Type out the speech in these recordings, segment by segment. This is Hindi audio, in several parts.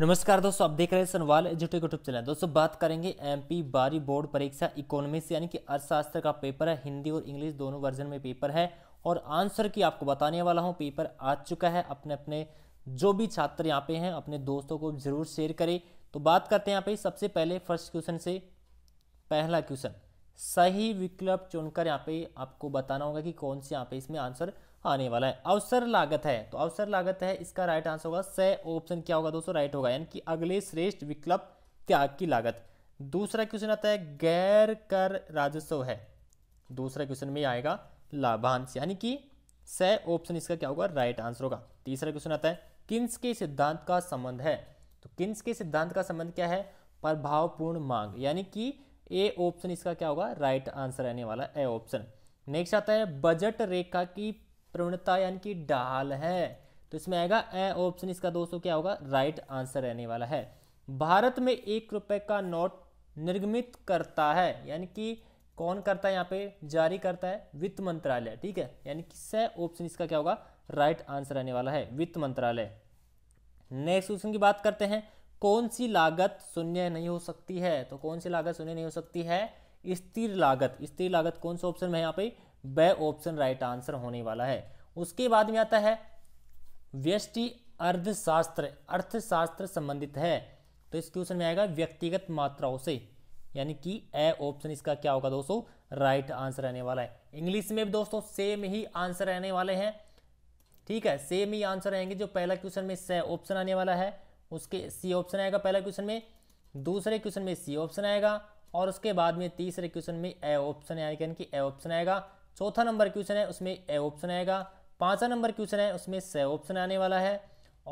नमस्कार दोस्तों आप देख रहे हैं सनवाल एजुटेक यूट्यूब चैनल दोस्तों बात करेंगे एमपी बारी बोर्ड परीक्षा इकोनॉमिक्स यानी कि अर्थशास्त्र का पेपर है हिंदी और इंग्लिश दोनों वर्जन में पेपर है और आंसर की आपको बताने वाला हूँ पेपर आ चुका है अपने अपने जो भी छात्र यहाँ पे हैं अपने दोस्तों को जरूर शेयर करें तो बात करते हैं यहाँ पे सबसे पहले फर्स्ट क्वेश्चन से पहला क्वेश्चन सही विकल्प चुनकर यहाँ पे आपको बताना होगा कि कौन से यहाँ पे इसमें आंसर आने वाला है अवसर लागत है तो अवसर लागत है इसका राइट आंसर होगा सह ऑप्शन क्या होगा दोस्तों राइट होगा यानी कि अगले श्रेष्ठ विकल्प त्याग की लागत दूसरा क्वेश्चन आता है गैर कर राजस्व है दूसरा क्वेश्चन में आएगा लाभांश यानी कि स ऑप्शन इसका क्या होगा राइट आंसर होगा तीसरा क्वेश्चन आता है किन्स के सिद्धांत का संबंध है तो किन्स के सिद्धांत का संबंध क्या है प्रभावपूर्ण मांग यानी कि ए ऑप्शन इसका क्या होगा राइट आंसर रहने वाला ए ऑप्शन नेक्स्ट आता है बजट रेखा की प्रवणता यानी कि ढाल है तो इसमें आएगा ए ऑप्शन इसका दोस्तों क्या होगा राइट आंसर रहने वाला है भारत में एक रुपए का नोट निर्गमित करता है यानी कि कौन करता है यहाँ पे जारी करता है वित्त मंत्रालय ठीक है यानी कि स ऑप्शन इसका क्या होगा राइट आंसर रहने वाला है वित्त मंत्रालय नेक्स्ट क्वेश्चन की बात करते हैं कौन सी लागत शून्य नहीं हो सकती है तो कौन सी लागत शून्य नहीं हो सकती है स्थिर लागत स्थिर लागत कौन सा ऑप्शन में यहाँ पे ब ऑप्शन राइट आंसर होने वाला है उसके बाद में आता है व्यष्टि अर्थशास्त्र अर्थशास्त्र संबंधित है तो इस क्वेश्चन में आएगा व्यक्तिगत मात्राओं से यानी कि ए ऑप्शन इसका क्या होगा दोस्तों राइट आंसर रहने वाला है इंग्लिश में भी दोस्तों सेम ही आंसर रहने वाले हैं ठीक है सेम ही आंसर रहेंगे जो पहला क्वेश्चन में से ऑप्शन आने वाला है उसके सी ऑप्शन आएगा पहला क्वेश्चन में दूसरे क्वेश्चन में सी ऑप्शन आएगा और उसके बाद में तीसरे क्वेश्चन में ए ऑप्शन यानी कि ए ऑप्शन आएगा चौथा नंबर क्वेश्चन है उसमें ए ऑप्शन आएगा पांचवा नंबर क्वेश्चन है उसमें से ऑप्शन आने वाला है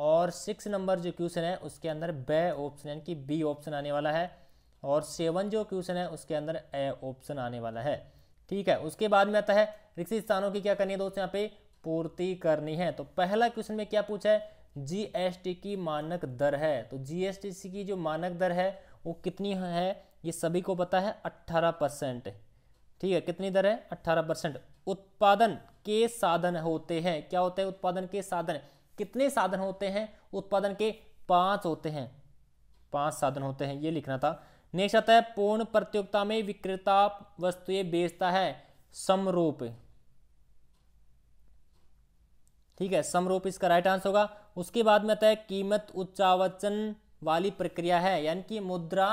और सिक्स नंबर जो क्वेश्चन है उसके अंदर बे ऑप्शन यानी कि बी ऑप्शन आने वाला है और सेवन जो क्वेश्चन है उसके अंदर ए ऑप्शन आने वाला है ठीक है उसके बाद में आता है रिक्सित स्थानों की क्या करनी है दोस्तों यहाँ पे पूर्ति करनी है तो पहला क्वेश्चन में क्या पूछा है जीएसटी की मानक दर है तो जीएसटी की जो मानक दर है वो कितनी है ये सभी को पता है अट्ठारह परसेंट ठीक है कितनी दर है अट्ठारह परसेंट उत्पादन के साधन होते हैं क्या होते हैं उत्पादन के साधन कितने साधन होते हैं उत्पादन के पांच होते हैं पांच साधन होते हैं ये लिखना था नेक्स्ट आता है पूर्ण प्रतियोगिता में विक्रेता वस्तुएं बेचता है समरूप ठीक है समरूप इसका राइट आंसर होगा उसके बाद में आता है कीमत उच्चावचन वाली प्रक्रिया है यानी कि मुद्रा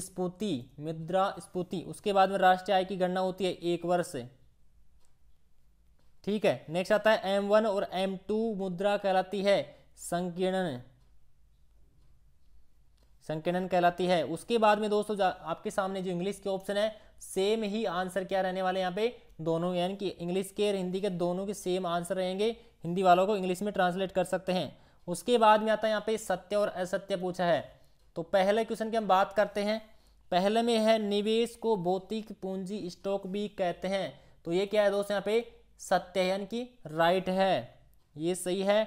स्पूति मुद्रा स्पूति उसके बाद में राष्ट्रीय आय की गणना होती है एक वर्ष ठीक है नेक्स्ट आता है एम वन और एम टू मुद्रा कहलाती है संकीर्णन संकीर्णन कहलाती है उसके बाद में दोस्तों आपके सामने जो इंग्लिश के ऑप्शन है सेम ही आंसर क्या रहने वाले यहाँ पे दोनों यानी कि इंग्लिश के और हिंदी के दोनों के सेम आंसर रहेंगे हिंदी वालों को इंग्लिश में ट्रांसलेट कर सकते हैं उसके बाद में आता है यहाँ पे सत्य और असत्य पूछा है तो पहले क्वेश्चन की हम बात करते हैं पहले में है निवेश को भौतिक पूंजी स्टॉक भी कहते हैं तो ये क्या है दोस्त यहाँ पे सत्य की राइट है ये सही है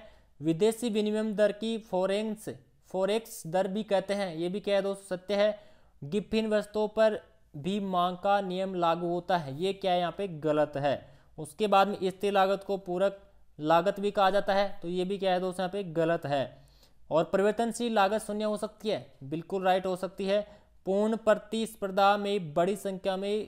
विदेशी विनिमय दर की फोरेंस फोरेक्स दर भी कहते हैं ये भी क्या है दोस्तों सत्य है गिफिन वस्तुओं पर भी मांग का नियम लागू होता है ये क्या है यहाँ पे गलत है उसके बाद में स्थिर लागत को पूरक लागत भी कहा जाता है तो ये भी क्या है दोस्तों यहाँ पे गलत है और परिवर्तनशील लागत शून्य हो सकती है बिल्कुल राइट हो सकती है पूर्ण प्रतिस्पर्धा में बड़ी संख्या में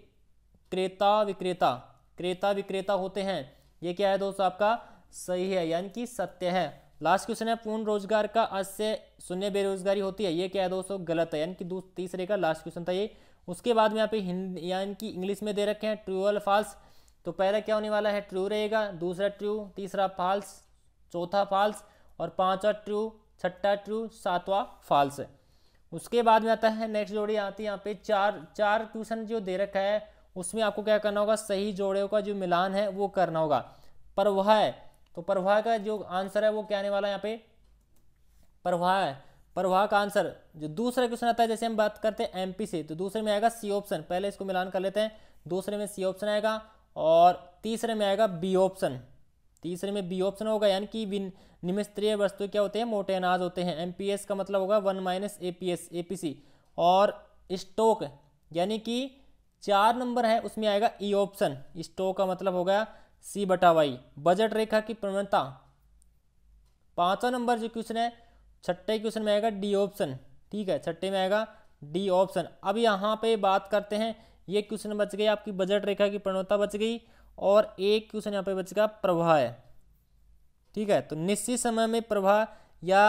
क्रेता विक्रेता क्रेता विक्रेता होते हैं ये क्या है दोस्तों आपका सही है यानी कि सत्य है लास्ट क्वेश्चन है पूर्ण रोजगार का अस्य शून्य बेरोजगारी होती है ये क्या है दोस्तों गलत है यानी कि तीसरे का लास्ट क्वेश्चन था ये उसके बाद में यहाँ पे हिंदी यानी कि इंग्लिश में दे रखे हैं ट्रू और फाल्स तो पहला क्या होने वाला है ट्रू रहेगा दूसरा ट्रू तीसरा फाल्स चौथा फाल्स और पांचवा ट्रू छठा ट्रू सातवां फॉल्स है उसके बाद में आता है नेक्स्ट जोड़ी आती है यहाँ पे चार चार क्वेश्चन जो दे रखा है उसमें आपको क्या करना होगा सही जोड़ियों का जो मिलान है वो करना होगा प्रवाह तो प्रवाह का जो आंसर है वो क्या आने वाला है यहाँ पे प्रवाह प्रवाह का आंसर जो दूसरा क्वेश्चन आता है जैसे हम बात करते हैं एमपी से तो दूसरे में आएगा सी ऑप्शन पहले इसको मिलान कर लेते हैं दूसरे में सी ऑप्शन आएगा और तीसरे में आएगा बी ऑप्शन तीसरे में बी ऑप्शन होगा यानी कि विन निमिस्त्रीय वस्तु क्या होते हैं मोटे अनाज होते हैं एम का मतलब होगा one minus A P S और स्टोक यानी कि चार नंबर है उसमें आएगा ई e ऑप्शन स्टोक का मतलब होगा सी बटा वाई बजट रेखा की प्रवणता पांचवा नंबर जो क्वेश्चन है छठे क्वेश्चन में आएगा डी ऑप्शन ठीक है छठे में आएगा डी ऑप्शन अब यहाँ पे बात करते हैं ये क्वेश्चन बच गई आपकी बजट रेखा की प्रणता बच गई और एक क्वेश्चन यहाँ पे बचेगा प्रवाह है ठीक है तो निश्चित समय में प्रवाह या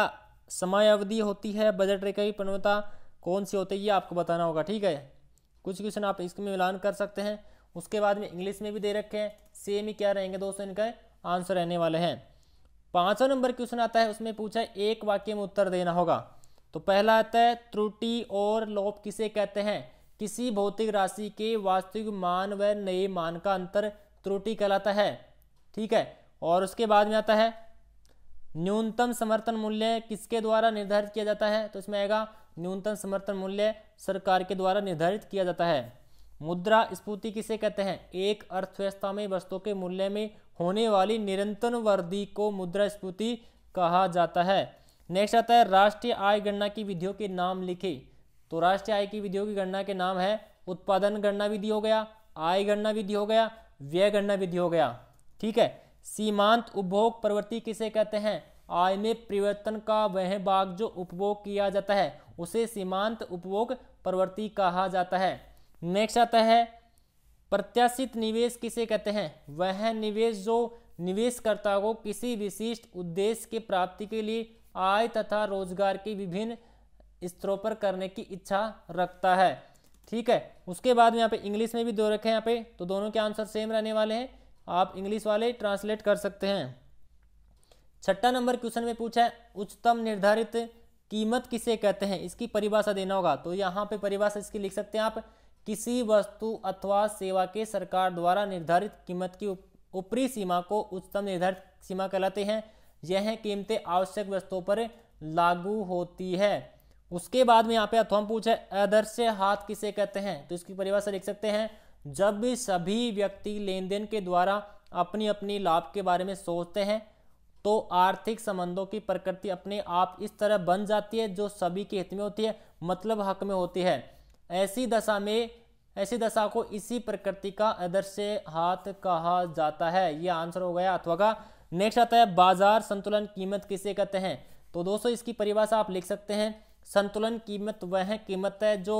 समय अवधि होती है बजट रेखा की प्रवणता कौन सी होती है ये आपको बताना होगा ठीक है कुछ क्वेश्चन आप इसमें मिलान कर सकते हैं उसके बाद में इंग्लिश में भी दे रखे हैं सेम ही क्या रहेंगे दोस्तों इनका आंसर रहने वाले हैं पाँचवा नंबर क्वेश्चन आता है उसमें पूछा है एक वाक्य में उत्तर देना होगा तो पहला आता है त्रुटि और लोप किसे कहते हैं किसी भौतिक राशि के वास्तविक मान व नए मान का अंतर त्रुटि कहलाता है ठीक है और उसके बाद में आता है न्यूनतम समर्थन मूल्य किसके द्वारा निर्धारित किया जाता है तो इसमें आएगा न्यूनतम समर्थन मूल्य सरकार के द्वारा निर्धारित किया जाता है मुद्रा स्फूर्ति किसे कहते हैं एक अर्थव्यवस्था में वस्तुओं के मूल्य में होने वाली निरंतर वृद्धि को मुद्रा स्फूर्ति कहा जाता है नेक्स्ट आता है राष्ट्रीय आय गणना की विधियों के नाम लिखे तो राष्ट्रीय आय की विधियों की गणना के नाम है उत्पादन गणना विधि हो गया आय गणना विधि हो गया व्यय गणना विधि हो गया ठीक है सीमांत उपभोग प्रवृत्ति किसे कहते हैं आय में परिवर्तन का वह भाग जो उपभोग किया जाता है उसे सीमांत उपभोग प्रवृत्ति कहा जाता है नेक्स्ट आता है प्रत्याशित निवेश किसे कहते हैं वह निवेश जो निवेशकर्ता को किसी विशिष्ट उद्देश्य की प्राप्ति के लिए आय तथा रोजगार के विभिन्न स्तरों पर करने की इच्छा रखता है ठीक है उसके बाद में यहाँ पे इंग्लिश में भी दो रखे हैं यहाँ पे तो दोनों के आंसर सेम रहने वाले हैं आप इंग्लिश वाले ट्रांसलेट कर सकते हैं छठा नंबर क्वेश्चन में पूछा है उच्चतम निर्धारित कीमत किसे कहते हैं इसकी परिभाषा देना होगा तो यहाँ पे परिभाषा इसकी लिख सकते हैं आप किसी वस्तु अथवा सेवा के सरकार द्वारा निर्धारित कीमत की ऊपरी सीमा को उच्चतम निर्धारित सीमा कहलाते हैं यह कीमतें आवश्यक वस्तुओं पर लागू होती है उसके बाद में यहाँ पे अथवा पूछे अदर्श हाथ किसे कहते हैं तो इसकी परिभाषा लिख सकते हैं जब भी सभी व्यक्ति लेन देन के द्वारा अपनी अपनी लाभ के बारे में सोचते हैं तो आर्थिक संबंधों की प्रकृति अपने आप इस तरह बन जाती है जो सभी के हित में होती है मतलब हक में होती है ऐसी दशा में ऐसी दशा को इसी प्रकृति का आदर्श हाथ कहा जाता है ये आंसर हो गया अथवा का नेक्स्ट आता है बाजार संतुलन कीमत किसे कहते हैं तो दोस्तों इसकी परिभाषा आप लिख सकते हैं संतुलन कीमत वह है कीमत है जो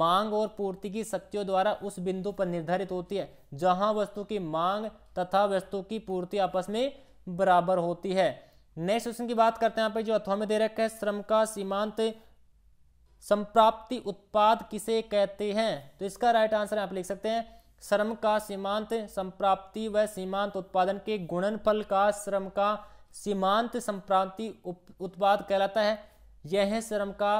मांग और पूर्ति की शक्तियों द्वारा उस बिंदु पर निर्धारित होती है जहां वस्तु की मांग तथा वस्तु की पूर्ति आपस में बराबर होती है नेक्स्ट क्वेश्चन की बात करते हैं यहाँ पे जो अथवा में दे रखा है श्रम का सीमांत संप्राप्ति उत्पाद किसे कहते हैं तो इसका राइट आंसर आप लिख सकते हैं श्रम का सीमांत संप्राप्ति व सीमांत उत्पादन के गुणनफल का श्रम का सीमांत संप्राप्ति उत्पाद कहलाता है यह है श्रम का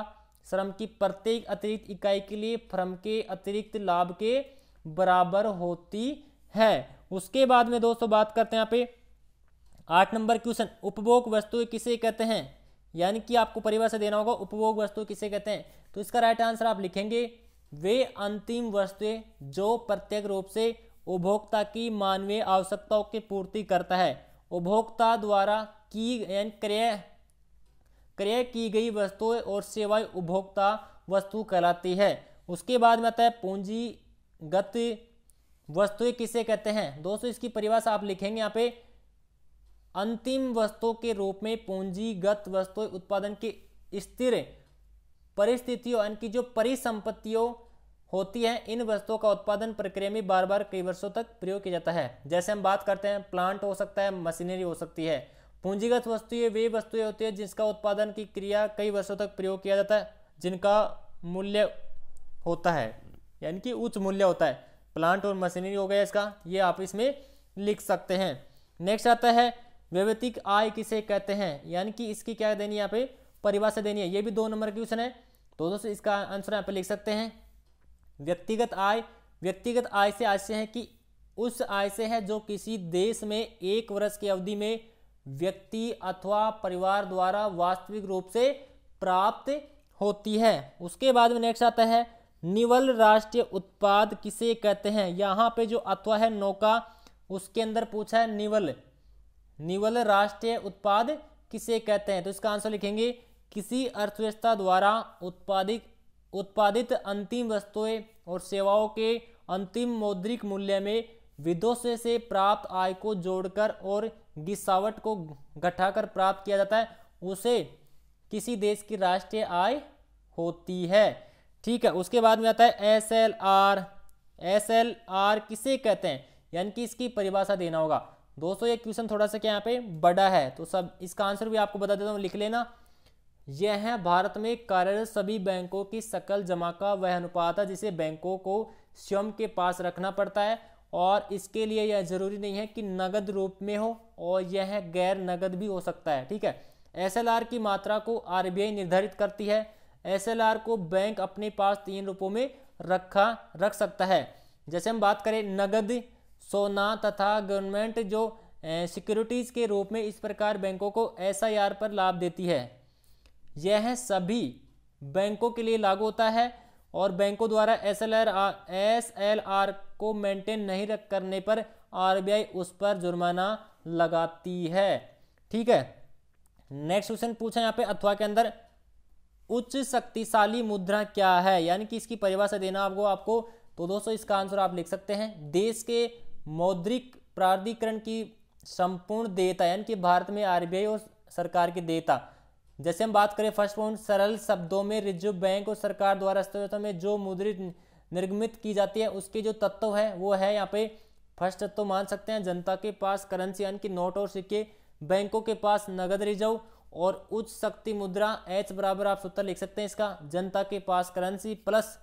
श्रम की प्रत्येक अतिरिक्त इकाई के लिए फर्म के अतिरिक्त लाभ के बराबर होती है उसके बाद में दोस्तों बात करते हैं यहाँ पे आठ नंबर क्वेश्चन उपभोग वस्तु किसे कहते हैं यानी कि आपको परिभाषा देना होगा उपभोग वस्तु किसे कहते हैं तो इसका राइट आंसर आप लिखेंगे वे अंतिम वस्तुएं जो प्रत्येक रूप से उपभोक्ता की मानवीय आवश्यकताओं की पूर्ति करता है उपभोक्ता द्वारा की यानी क्रय क्रय की गई वस्तुएं और सेवाएं उपभोक्ता वस्तु कहलाती है उसके बाद में आता है पूंजीगत वस्तुएं किसे कहते हैं दोस्तों इसकी परिभाषा आप लिखेंगे यहाँ पे अंतिम वस्तुओं के रूप में पूंजीगत वस्तुएं उत्पादन की स्थिर परिस्थितियों यानी की जो परिसंपत्तियों होती है इन वस्तुओं का उत्पादन प्रक्रिया में बार बार कई वर्षों तक प्रयोग किया जाता है जैसे हम बात करते हैं प्लांट हो सकता है मशीनरी हो सकती है पूंजीगत वस्तुएं वे वस्तुएं होती है जिसका उत्पादन की क्रिया कई वर्षों तक प्रयोग किया जाता है जिनका मूल्य होता है यानी कि उच्च मूल्य होता है प्लांट और मशीनरी हो गया इसका ये आप इसमें लिख सकते हैं नेक्स्ट आता है व्यवतिक आय किसे कहते हैं यानी कि इसकी क्या देनी है यहाँ पे परिभाषा देनी है ये भी दो नंबर क्वेश्चन है तो दोस्तों इसका आंसर यहाँ पे लिख सकते हैं व्यक्तिगत आय व्यक्तिगत आय से आशय है कि उस आय से है जो किसी देश में एक वर्ष की अवधि में व्यक्ति अथवा परिवार द्वारा वास्तविक रूप से प्राप्त होती है उसके बाद में नेक्स्ट आता है निवल राष्ट्रीय उत्पाद किसे कहते हैं यहाँ पे जो अथवा है नौका उसके अंदर पूछा है निवल निवल राष्ट्रीय उत्पाद किसे कहते हैं तो इसका आंसर लिखेंगे किसी अर्थव्यवस्था द्वारा उत्पादित उत्पादित अंतिम वस्तुएं और सेवाओं के अंतिम मौद्रिक मूल्य में विदोष से प्राप्त आय को जोड़कर और गिसावट को घटाकर प्राप्त किया जाता है उसे किसी देश की राष्ट्रीय आय होती है ठीक है उसके बाद में आता है S L R S L R किसे कहते हैं यानी कि इसकी परिभाषा देना होगा दोस्तों ये क्वेश्चन थोड़ा सा क्या यहाँ पे बड़ा है तो सब इसका आंसर भी आपको बता देता हूँ लिख लेना यह है भारत में कार्यरत सभी बैंकों की सकल जमा का वह अनुपात है जिसे बैंकों को स्वयं के पास रखना पड़ता है और इसके लिए यह ज़रूरी नहीं है कि नगद रूप में हो और यह गैर नगद भी हो सकता है ठीक है एसएलआर की मात्रा को आरबीआई निर्धारित करती है एसएलआर को बैंक अपने पास तीन रूपों में रखा रख सकता है जैसे हम बात करें नगद सोना तथा गवर्नमेंट जो सिक्योरिटीज़ के रूप में इस प्रकार बैंकों को एस पर लाभ देती है यह सभी बैंकों के लिए लागू होता है और बैंकों द्वारा S L R S L R को मेंटेन नहीं रख करने पर आरबीआई उस पर जुर्माना लगाती है ठीक है नेक्स्ट क्वेश्चन पूछा यहाँ पे अथवा के अंदर उच्च शक्तिशाली मुद्रा क्या है यानी कि इसकी परिभाषा देना आपको आपको तो दोस्तों इसका आंसर आप लिख सकते हैं देश के मौद्रिक प्राधिकरण की संपूर्ण देयता यानी कि भारत में आरबीआई और सरकार की देयता जैसे हम बात करें फर्स्ट पॉइंट सरल शब्दों में रिजर्व बैंक और सरकार द्वारा में जो मुद्रित निर्गमित की जाती है उसके जो तत्व है वो है यहाँ पे फर्स्ट तत्व मान सकते हैं जनता के पास करेंसी यानी कि नोट और सिक्के बैंकों के पास नगद रिजर्व और उच्च शक्ति मुद्रा एच बराबर आप सूत्र लिख सकते हैं इसका जनता के पास करेंसी प्लस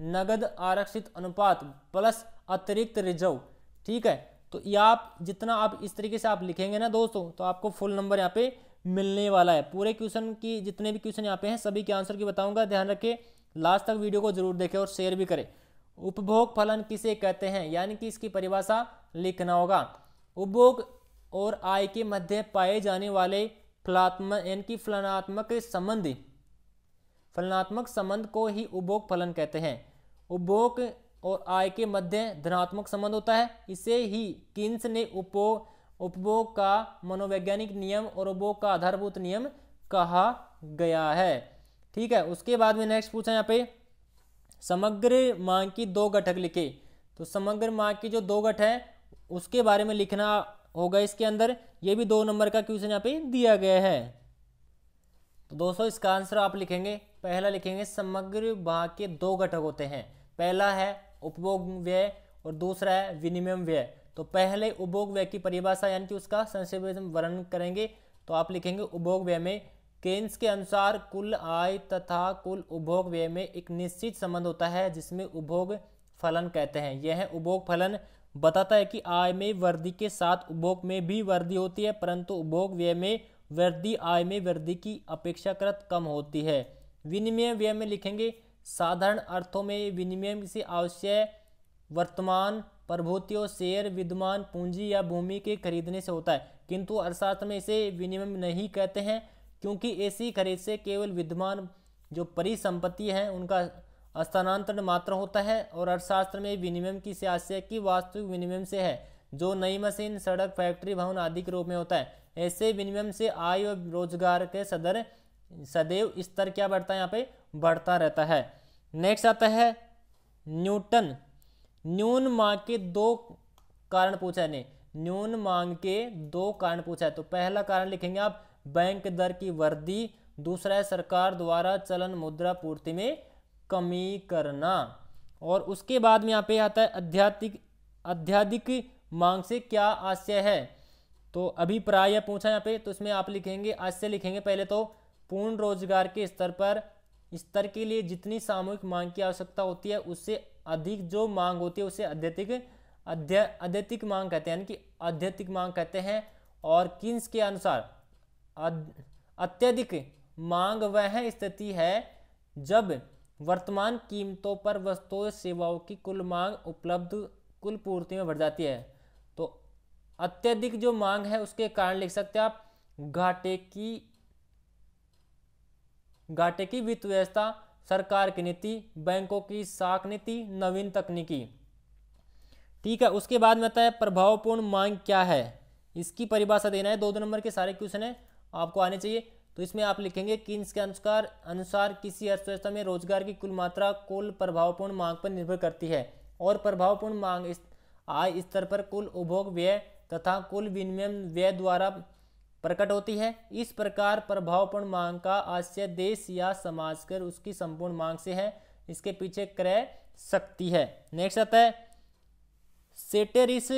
नगद आरक्षित अनुपात प्लस अतिरिक्त रिजर्व ठीक है तो ये आप जितना आप इस तरीके से आप लिखेंगे ना दोस्तों तो आपको फुल नंबर यहाँ पे मिलने वाला है पूरे क्वेश्चन की जितने भी क्वेश्चन यहाँ पे हैं सभी के आंसर की बताऊंगा ध्यान रखें लास्ट तक वीडियो को जरूर देखें और शेयर भी करें उपभोग फलन किसे कहते हैं यानी कि इसकी परिभाषा लिखना होगा उपभोग और आय के मध्य पाए जाने वाले फलात्मक यानी कि फलनात्मक संबंध फलनात्मक संबंध को ही उपभोग फलन कहते हैं उपभोग और आय के मध्य धनात्मक संबंध होता है इसे ही किन्स ने उपो उपभोग का मनोवैज्ञानिक नियम और उपभोग का आधारभूत नियम कहा गया है ठीक है उसके बाद में नेक्स्ट पूछा यहाँ पे समग्र मांग की दो घटक लिखे तो समग्र मांग की जो दो घट है उसके बारे में लिखना होगा इसके अंदर ये भी दो नंबर का क्वेश्चन यहाँ पे दिया गया है तो दोस्तों इसका आंसर आप लिखेंगे पहला लिखेंगे समग्र भाग के दो घटक होते हैं पहला है उपभोग व्यय और दूसरा है विनिमय व्यय तो पहले उपभोग व्यय की परिभाषा यानी कि उसका संक्षेप वर्णन करेंगे तो आप लिखेंगे उपभोग व्यय में केन्स के अनुसार कुल आय तथा कुल उपभोग व्यय में एक निश्चित संबंध होता है जिसमें उपभोग फलन कहते हैं यह उपभोग फलन बताता है कि आय में वृद्धि के साथ उपभोग में भी वृद्धि होती है परंतु उपभोग व्यय में वृद्धि आय में वृद्धि की अपेक्षाकृत कम होती है विनिमय व्यय में लिखेंगे साधारण अर्थों में विनिमय से आवश्यक वर्तमान प्रभूतियों शेयर विद्यमान पूंजी या भूमि के खरीदने से होता है किंतु अर्थशास्त्र में इसे विनिमय नहीं कहते हैं क्योंकि ऐसी खरीद से केवल विद्यमान जो परिसंपत्ति है उनका स्थानांतरण मात्र होता है और अर्थशास्त्र में विनिमय की सियासत की वास्तविक विनिमय से है जो नई मशीन सड़क फैक्ट्री भवन आदि के रूप में होता है ऐसे विनिमय से आय और रोजगार के सदर सदैव स्तर क्या बढ़ता है यहाँ पे बढ़ता रहता है नेक्स्ट आता है न्यूटन न्यून मांग के दो कारण पूछा है न्यून मांग के दो कारण पूछा है तो पहला कारण लिखेंगे आप बैंक दर की वृद्धि दूसरा है सरकार द्वारा चलन मुद्रा पूर्ति में कमी करना और उसके बाद में यहाँ पे आता है अध्यात्मिक अध्याधिक मांग से क्या आशय है तो अभी प्राय पूछा यहाँ पे तो इसमें आप लिखेंगे आशय लिखेंगे पहले तो पूर्ण रोजगार के स्तर पर स्तर के लिए जितनी सामूहिक मांग की आवश्यकता होती है उससे अधिक जो मांग होती है उसे अध्यतिक अध्य अध्यतिक मांग कहते हैं यानी कि अध्यतिक मांग कहते हैं और किन्स के अनुसार अत्यधिक मांग वह स्थिति है जब वर्तमान कीमतों पर वस्तुओं सेवाओं की कुल मांग उपलब्ध कुल पूर्ति में बढ़ जाती है तो अत्यधिक जो मांग है उसके कारण लिख सकते हैं आप घाटे की घाटे की वित्त व्यवस्था सरकार की नीति बैंकों की साख नीति नवीन तकनीकी ठीक है उसके बाद में आता है प्रभावपूर्ण मांग क्या है इसकी परिभाषा देना है दो दो नंबर के सारे क्वेश्चन है आपको आने चाहिए तो इसमें आप लिखेंगे किन्स के अनुसार अनुसार किसी अर्थव्यवस्था में रोजगार की कुल मात्रा कुल प्रभावपूर्ण मांग पर निर्भर करती है और प्रभावपूर्ण मांग इस आय स्तर पर कुल उपभोग व्यय तथा कुल विनिमय व्यय द्वारा प्रकट होती है इस प्रकार प्रभावपूर्ण मांग का आशय देश या समाज कर उसकी संपूर्ण मांग से है इसके पीछे क्रय शक्ति है नेक्स्ट आता है सेटेरिस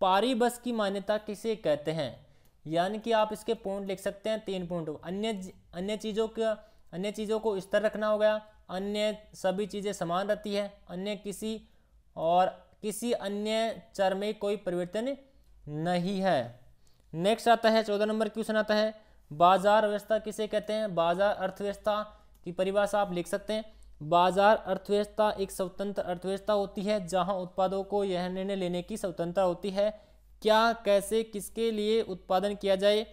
पारिबस की मान्यता किसे कहते हैं यानी कि आप इसके पॉइंट लिख सकते हैं तीन पॉइंट अन्य अन्य चीज़ों के अन्य चीज़ों को स्तर रखना हो गया अन्य सभी चीज़ें समान रहती है अन्य किसी और किसी अन्य चर में कोई परिवर्तन नहीं है नेक्स्ट आता है चौदह नंबर क्वेश्चन आता है बाजार व्यवस्था किसे कहते हैं बाजार अर्थव्यवस्था की परिभाषा आप लिख सकते हैं बाजार अर्थव्यवस्था एक स्वतंत्र अर्थव्यवस्था होती है जहां उत्पादों को यह निर्णय लेने की स्वतंत्रता होती है क्या कैसे किसके लिए उत्पादन किया जाए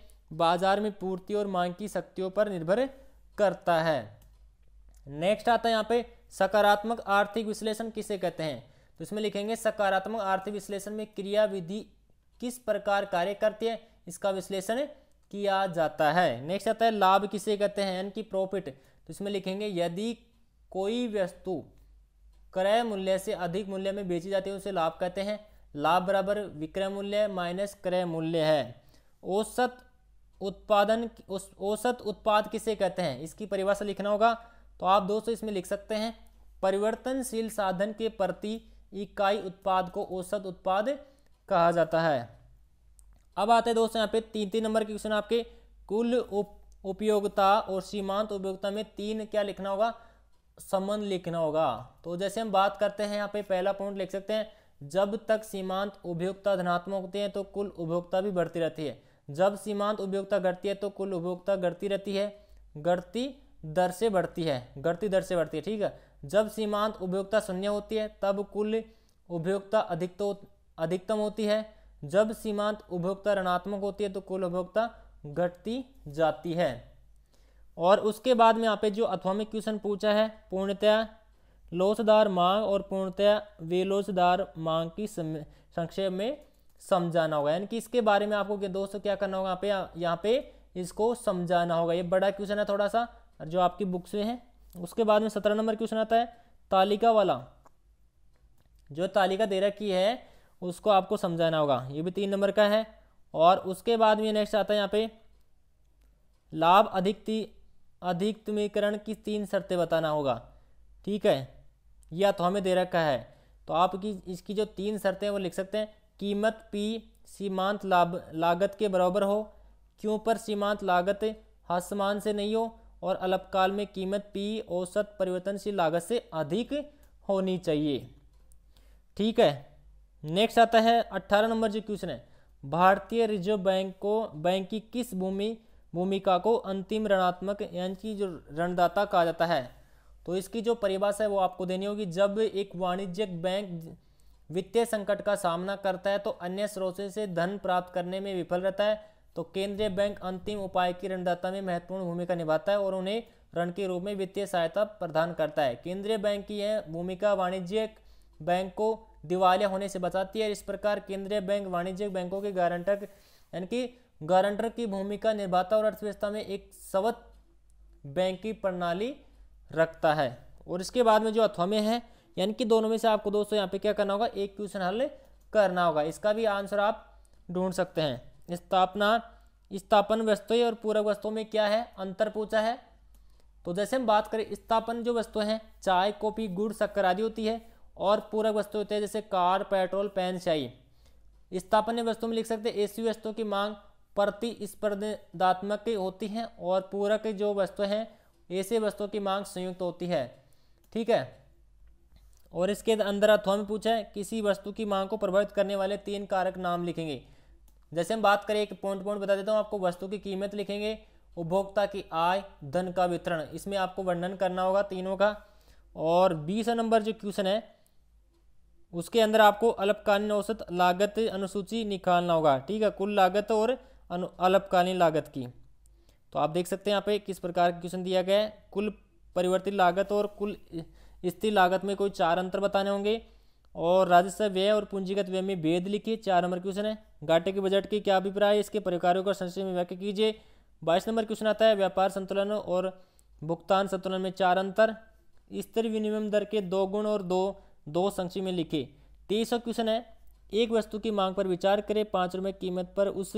बाजार में पूर्ति और मांग की शक्तियों पर निर्भर करता है नेक्स्ट आता है यहाँ पे सकारात्मक आर्थिक विश्लेषण किसे कहते हैं तो इसमें लिखेंगे सकारात्मक आर्थिक विश्लेषण में क्रिया विधि किस प्रकार कार्य करती है इसका विश्लेषण किया जाता है नेक्स्ट आता है लाभ किसे कहते हैं यानी कि प्रॉफिट तो इसमें लिखेंगे यदि कोई वस्तु क्रय मूल्य से अधिक मूल्य में बेची जाती है उसे लाभ कहते हैं लाभ बराबर विक्रय मूल्य माइनस क्रय मूल्य है औसत उत्पादन औसत उत्पाद किसे कहते हैं इसकी परिभाषा लिखना होगा तो आप दोस्तों इसमें लिख सकते हैं परिवर्तनशील साधन के प्रति इकाई उत्पाद को औसत उत्पाद कहा जाता है अब आते हैं दोस्तों यहाँ पे तीन तीन नंबर के क्वेश्चन आपके कुल उप उपयोगिता और सीमांत उपयोगिता में तीन क्या लिखना होगा संबंध लिखना होगा तो जैसे हम बात करते हैं यहाँ पे पहला पॉइंट लिख सकते हैं जब तक सीमांत उपभोक्ता धनात्मक होते हैं तो कुल उपभोक्ता भी बढ़ती रहती है जब सीमांत उपभोक्ता घटती है तो कुल उपभोक्ता घटती रहती है घटती दर से बढ़ती है घटती दर से बढ़ती है ठीक है जब सीमांत उपभोक्ता शून्य होती है तब कुल उपभोक्ता अधिकतम अधिकतम होती है जब सीमांत उपभोक्ता ऋणात्मक होती है तो कुल उपभोक्ता घटती जाती है और उसके बाद में यहाँ पे जो अथवामिक क्वेश्चन पूछा है पूर्णतया लोचदार मांग और पूर्णतया वेलोचदार मांग की संक्षेप में समझाना होगा यानी कि इसके बारे में आपको दोस्तों क्या करना होगा यहाँ पे यहाँ पे इसको समझाना होगा ये बड़ा क्वेश्चन है थोड़ा सा जो आपकी बुक से है उसके बाद में सत्रह नंबर क्वेश्चन आता है तालिका वाला जो तालिका दे रखी है उसको आपको समझाना होगा ये भी तीन नंबर का है और उसके बाद में नेक्स्ट आता है यहाँ पे लाभ अधिक अधिकतमीकरण की तीन शर्तें बताना होगा ठीक है या तो हमें दे रखा है तो आपकी इसकी जो तीन शर्तें वो लिख सकते हैं कीमत पी सीमांत लाभ लागत के बराबर हो क्यों पर सीमांत लागत आसमान से नहीं हो और अल्पकाल में कीमत पी औसत परिवर्तनशील लागत से अधिक होनी चाहिए ठीक है नेक्स्ट आता है अट्ठारह नंबर जो क्वेश्चन है भारतीय रिजर्व बैंक को बैंक की किस भूमि भूमिका को अंतिम ऋणात्मक यानी कि जो ऋणदाता कहा जाता है तो इसकी जो परिभाषा है वो आपको देनी होगी जब एक वाणिज्यिक बैंक वित्तीय संकट का सामना करता है तो अन्य स्रोतों से धन प्राप्त करने में विफल रहता है तो केंद्रीय बैंक अंतिम उपाय की ऋणदाता में महत्वपूर्ण भूमिका निभाता है और उन्हें ऋण के रूप में वित्तीय सहायता प्रदान करता है केंद्रीय बैंक की यह भूमिका वाणिज्यिक बैंक को दिवालिया होने से बचाती है इस प्रकार केंद्रीय बैंक वाणिज्यिक बैंकों के गारंटर यानी कि गारंटर की भूमिका निभाता और अर्थव्यवस्था में एक सवत बैंक की प्रणाली रखता है और इसके बाद में जो में है यानी कि दोनों में से आपको दोस्तों यहाँ पे क्या करना होगा एक क्वेश्चन हल करना होगा इसका भी आंसर आप ढूंढ सकते हैं स्थापना स्थापन वस्तुएं और पूरक वस्तुओं में क्या है अंतर पूछा है तो जैसे हम बात करें स्थापन जो वस्तुएं हैं चाय कॉफ़ी गुड़ शक्कर आदि होती है और पूरक वस्तु होते हैं जैसे कार पेट्रोल पैन शाही स्थापन वस्तु में लिख सकते ऐसी वस्तुओं की मांग प्रतिस्पर्धात्मक होती हैं और पूरक जो वस्तुएं हैं ऐसे वस्तुओं की मांग संयुक्त होती है ठीक है और इसके अंदर अथवा में पूछा है किसी वस्तु की मांग को प्रभावित करने वाले तीन कारक नाम लिखेंगे जैसे हम बात करें एक पॉइंट पॉइंट बता देता हूँ आपको वस्तु की कीमत लिखेंगे उपभोक्ता की आय धन का वितरण इसमें आपको वर्णन करना होगा तीनों का और बीस नंबर जो क्वेश्चन है उसके अंदर आपको अल्पकालीन औसत लागत अनुसूची निकालना होगा ठीक है कुल लागत और अनु अल्पकालीन लागत की तो आप देख सकते हैं यहाँ पे किस प्रकार का क्वेश्चन दिया गया है कुल परिवर्तित लागत और कुल स्थिर लागत में कोई चार अंतर बताने होंगे और राजस्व व्यय और पूंजीगत व्यय में भेद लिखिए चार नंबर क्वेश्चन है घाटे के बजट के क्या अभिप्राय है इसके प्रकारों का संशय में व्याख्या कीजिए बाईस नंबर क्वेश्चन आता है व्यापार संतुलन और भुगतान संतुलन में चार अंतर स्थिर विनिमय दर के दो गुण और दो दो संक्षिप्त में लिखे तेईसवा क्वेश्चन है एक वस्तु की मांग पर विचार करें पाँच रुपये कीमत पर उस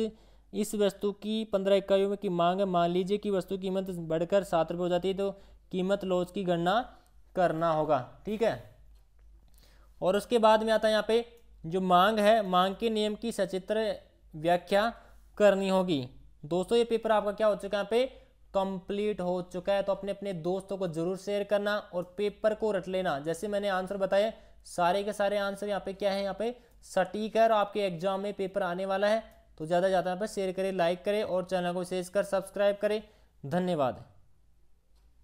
इस वस्तु की पंद्रह इकाइयों की मांग है मान लीजिए कि वस्तु कीमत बढ़कर सात रुपये हो जाती है तो कीमत लॉस की गणना करना होगा ठीक है और उसके बाद में आता है यहाँ पे जो मांग है मांग के नियम की सचित्र व्याख्या करनी होगी दोस्तों ये पेपर आपका क्या हो चुका है यहाँ पे कंप्लीट हो चुका है तो अपने अपने दोस्तों को जरूर शेयर करना और पेपर को रट लेना जैसे मैंने आंसर बताए सारे के सारे आंसर यहाँ पे क्या है यहाँ पे सटीक है और आपके एग्जाम में पेपर आने वाला है तो ज़्यादा ज़्यादा पर शेयर करें लाइक करें और चैनल को कर सब्सक्राइब करें धन्यवाद